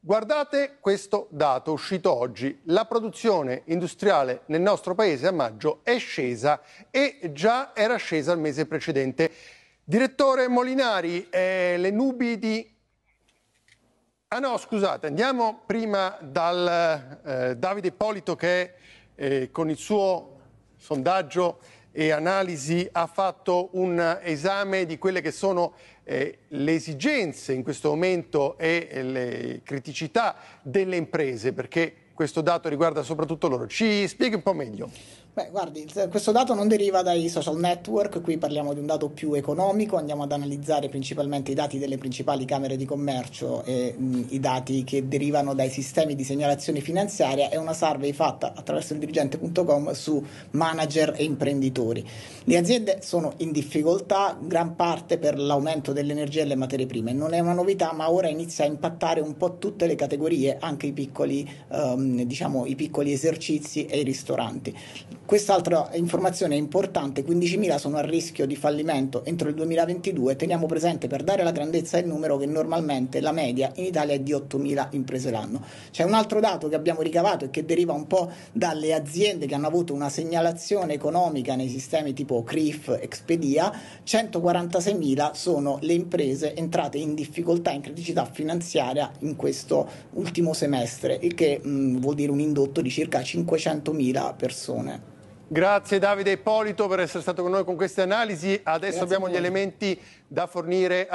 Guardate questo dato uscito oggi. La produzione industriale nel nostro paese a maggio è scesa e già era scesa il mese precedente. Direttore Molinari, eh, le nubi di... Ah no, scusate, andiamo prima dal eh, Davide Ippolito che eh, con il suo sondaggio e analisi ha fatto un esame di quelle che sono eh, le esigenze in questo momento e, e le criticità delle imprese, perché questo dato riguarda soprattutto loro. Ci spieghi un po' meglio. Beh, guardi, questo dato non deriva dai social network, qui parliamo di un dato più economico, andiamo ad analizzare principalmente i dati delle principali camere di commercio e mh, i dati che derivano dai sistemi di segnalazione finanziaria e una survey fatta attraverso il dirigente.com su manager e imprenditori. Le aziende sono in difficoltà gran parte per l'aumento dell'energia e le materie prime, non è una novità ma ora inizia a impattare un po' tutte le categorie, anche i piccoli, ehm, diciamo, i piccoli esercizi e i ristoranti Quest'altra informazione è importante, 15.000 sono a rischio di fallimento entro il 2022, teniamo presente per dare la grandezza il numero che normalmente la media in Italia è di 8.000 imprese l'anno. C'è un altro dato che abbiamo ricavato e che deriva un po' dalle aziende che hanno avuto una segnalazione economica nei sistemi tipo CRIF, Expedia, 146.000 sono le imprese entrate in difficoltà, in criticità finanziaria in questo ultimo semestre, il che mh, mm, vuol dire un indotto di circa 500.000 persone. Grazie Davide Ippolito per essere stato con noi con queste analisi. Adesso Grazie abbiamo gli elementi da fornire a